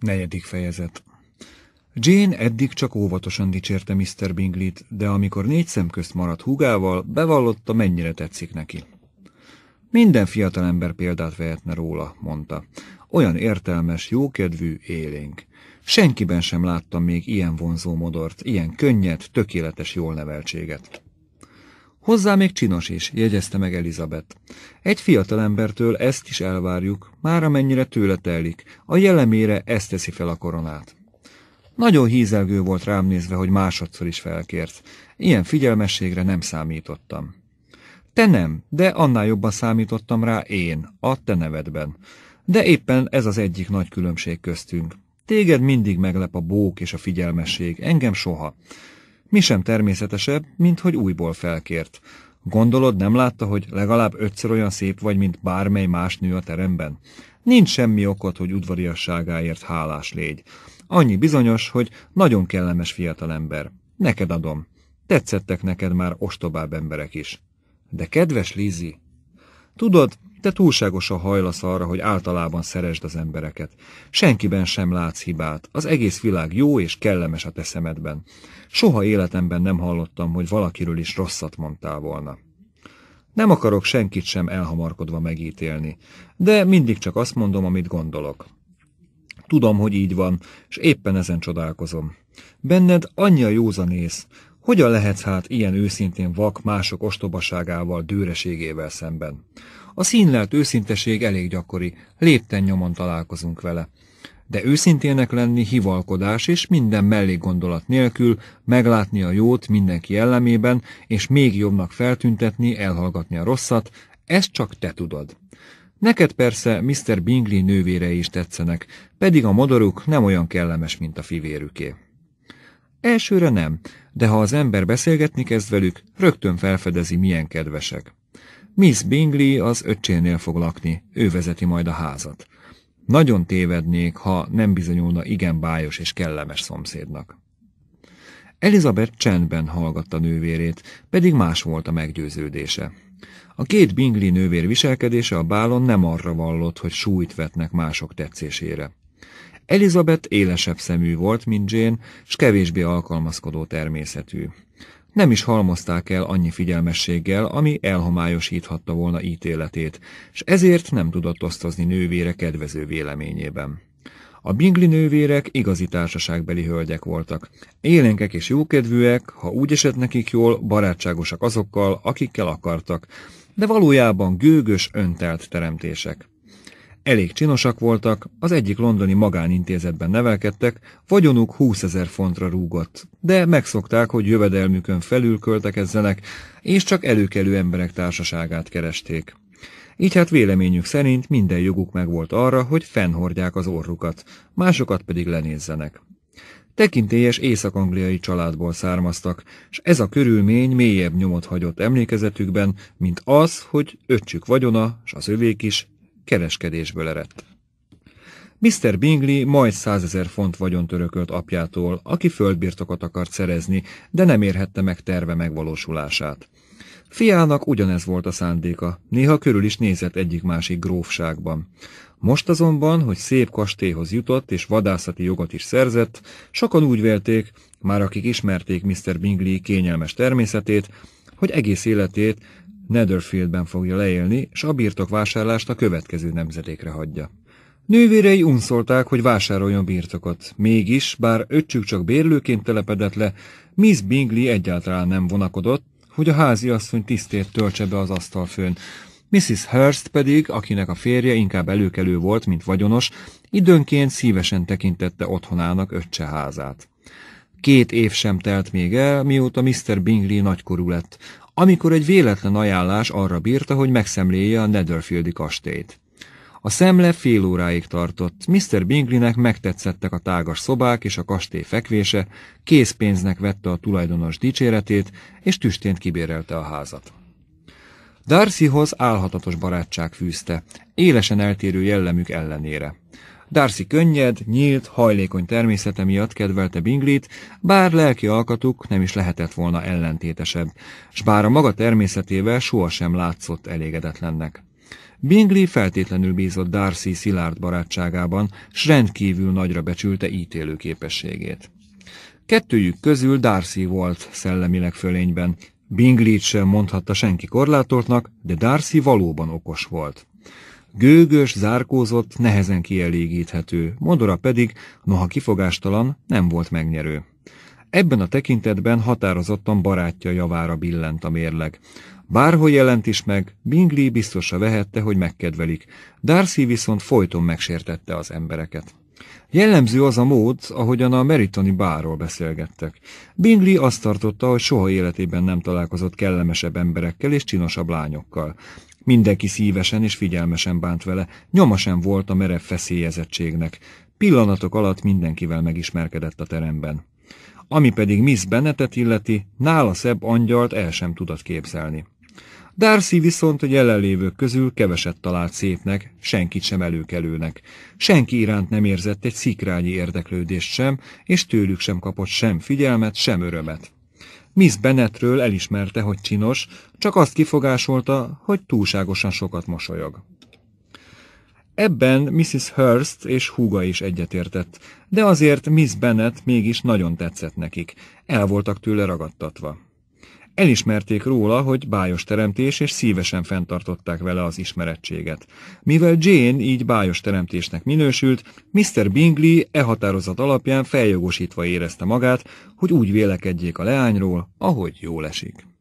Negyedik fejezet Jane eddig csak óvatosan dicsérte Mr. Bingley-t, de amikor négy szem közt maradt húgával, bevallotta, mennyire tetszik neki. Minden fiatalember példát vehetne róla, mondta. Olyan értelmes, jókedvű, élénk. Senkiben sem láttam még ilyen vonzó modort, ilyen könnyed, tökéletes jól neveltséget. Hozzá még csinos is, jegyezte meg Elizabeth. Egy fiatalembertől ezt is elvárjuk, már amennyire tőle telik, a jellemére ezt teszi fel a koronát. Nagyon hízelgő volt rám nézve, hogy másodszor is felkért. Ilyen figyelmességre nem számítottam. Te nem, de annál jobban számítottam rá én, a te nevedben. De éppen ez az egyik nagy különbség köztünk. Téged mindig meglep a bók és a figyelmesség, engem soha. Mi sem természetesebb, mint hogy újból felkért. Gondolod, nem látta, hogy legalább ötször olyan szép vagy, mint bármely más nő a teremben? Nincs semmi okod, hogy udvariasságáért hálás légy. Annyi bizonyos, hogy nagyon kellemes fiatalember. Neked adom. Tetszettek neked már ostobább emberek is. De kedves Lizi, Tudod, te túlságosan hajlasz arra, hogy általában szeresd az embereket. Senkiben sem látsz hibát, az egész világ jó és kellemes a te szemedben. Soha életemben nem hallottam, hogy valakiről is rosszat mondtál volna. Nem akarok senkit sem elhamarkodva megítélni, de mindig csak azt mondom, amit gondolok. Tudom, hogy így van, és éppen ezen csodálkozom. Benned annyi a józanész, hogyan lehetsz hát ilyen őszintén vak mások ostobaságával, dőreségével szemben? A színlelt őszinteség elég gyakori, lépten nyomon találkozunk vele. De őszintének lenni hivalkodás és minden mellé gondolat nélkül meglátni a jót mindenki jellemében, és még jobbnak feltüntetni, elhallgatni a rosszat, ezt csak te tudod. Neked persze Mr. Bingley nővére is tetszenek, pedig a modoruk nem olyan kellemes, mint a fivérüké. Elsőre nem, de ha az ember beszélgetni kezd velük, rögtön felfedezi, milyen kedvesek. Miss Bingley az öccsénél fog lakni, ő vezeti majd a házat. Nagyon tévednék, ha nem bizonyulna igen bájos és kellemes szomszédnak. Elizabeth csendben hallgatta nővérét, pedig más volt a meggyőződése. A két Bingley nővér viselkedése a bálon nem arra vallott, hogy súlyt vetnek mások tetszésére. Elizabeth élesebb szemű volt, mint Jane, s kevésbé alkalmazkodó természetű. Nem is halmozták el annyi figyelmességgel, ami elhomályosíthatta volna ítéletét, s ezért nem tudott osztozni nővére kedvező véleményében. A bingli nővérek igazi társaságbeli hölgyek voltak. Élénkek és jókedvűek, ha úgy esett nekik jól, barátságosak azokkal, akikkel akartak, de valójában gőgös, öntelt teremtések. Elég csinosak voltak, az egyik londoni magánintézetben nevelkedtek, vagyonuk 20 ezer fontra rúgott, de megszokták, hogy jövedelmükön felül költekezzenek, és csak előkelő emberek társaságát keresték. Így hát véleményük szerint minden joguk megvolt arra, hogy fennhordják az orrukat, másokat pedig lenézzenek. Tekintélyes észak-angliai családból származtak, és ez a körülmény mélyebb nyomot hagyott emlékezetükben, mint az, hogy öccsük vagyona, és az övék is kereskedésből eredt. Mr. Bingley majd százezer font vagyont örökölt apjától, aki földbirtokot akart szerezni, de nem érhette meg terve megvalósulását. Fiának ugyanez volt a szándéka, néha körül is nézett egyik-másik grófságban. Most azonban, hogy szép kastélyhoz jutott és vadászati jogot is szerzett, sokan úgy vélték, már akik ismerték Mr. Bingley kényelmes természetét, hogy egész életét Netherfieldben fogja leélni, s a birtok vásárlást a következő nemzedékre hagyja. Nővérei unszolták, hogy vásároljon birtokot. Mégis, bár öccsük csak bérlőként telepedett le, Miss Bingley egyáltalán nem vonakodott, hogy a asszony tisztét töltse be az asztalfőn. Mrs. Hurst pedig, akinek a férje inkább előkelő volt, mint vagyonos, időnként szívesen tekintette otthonának öccse házát. Két év sem telt még el, mióta Mr. Bingley nagykorú lett amikor egy véletlen ajánlás arra bírta, hogy megszemléje a Netherfieldi kastélyt. A szemle fél óráig tartott. Mr. Bingleynek megtetszettek a tágas szobák és a kastély fekvése, készpénznek vette a tulajdonos dicséretét, és tüstént kibérelte a házat. Darcyhoz álhatatos barátság fűzte, élesen eltérő jellemük ellenére. Darcy könnyed, nyílt, hajlékony természete miatt kedvelte Binglit, bár lelki alkatuk nem is lehetett volna ellentétesebb, s bár a maga természetével sohasem látszott elégedetlennek. Bingley feltétlenül bízott Darcy szilárd barátságában, s rendkívül nagyra becsülte ítélő képességét. Kettőjük közül Darcy volt szellemileg fölényben. Bingley-t sem mondhatta senki korlátoltnak, de Darcy valóban okos volt. Gőgös, zárkózott, nehezen kielégíthető, modora pedig, noha kifogástalan, nem volt megnyerő. Ebben a tekintetben határozottan barátja javára billent a mérleg. Bárhol jelent is meg, Bingley biztosra vehette, hogy megkedvelik, Darcy viszont folyton megsértette az embereket. Jellemző az a mód, ahogyan a meritoni bárról beszélgettek. Bingley azt tartotta, hogy soha életében nem találkozott kellemesebb emberekkel és csinosabb lányokkal. Mindenki szívesen és figyelmesen bánt vele, nyoma sem volt a merev feszélyezettségnek. Pillanatok alatt mindenkivel megismerkedett a teremben. Ami pedig Miss Bennetet illeti, nála szebb angyalt el sem tudott képzelni. Darcy viszont a jelenlévők közül keveset talált szépnek, senkit sem előkelőnek. Senki iránt nem érzett egy szikrányi érdeklődést sem, és tőlük sem kapott sem figyelmet, sem örömet. Miss Bennetről elismerte, hogy csinos, csak azt kifogásolta, hogy túlságosan sokat mosolyog. Ebben Mrs. Hurst és húga is egyetértett, de azért Miss Bennet mégis nagyon tetszett nekik, el voltak tőle ragadtatva. Elismerték róla, hogy bájos teremtés, és szívesen fenntartották vele az ismerettséget. Mivel Jane így bájos teremtésnek minősült, Mr. Bingley e határozat alapján feljogosítva érezte magát, hogy úgy vélekedjék a leányról, ahogy jól esik.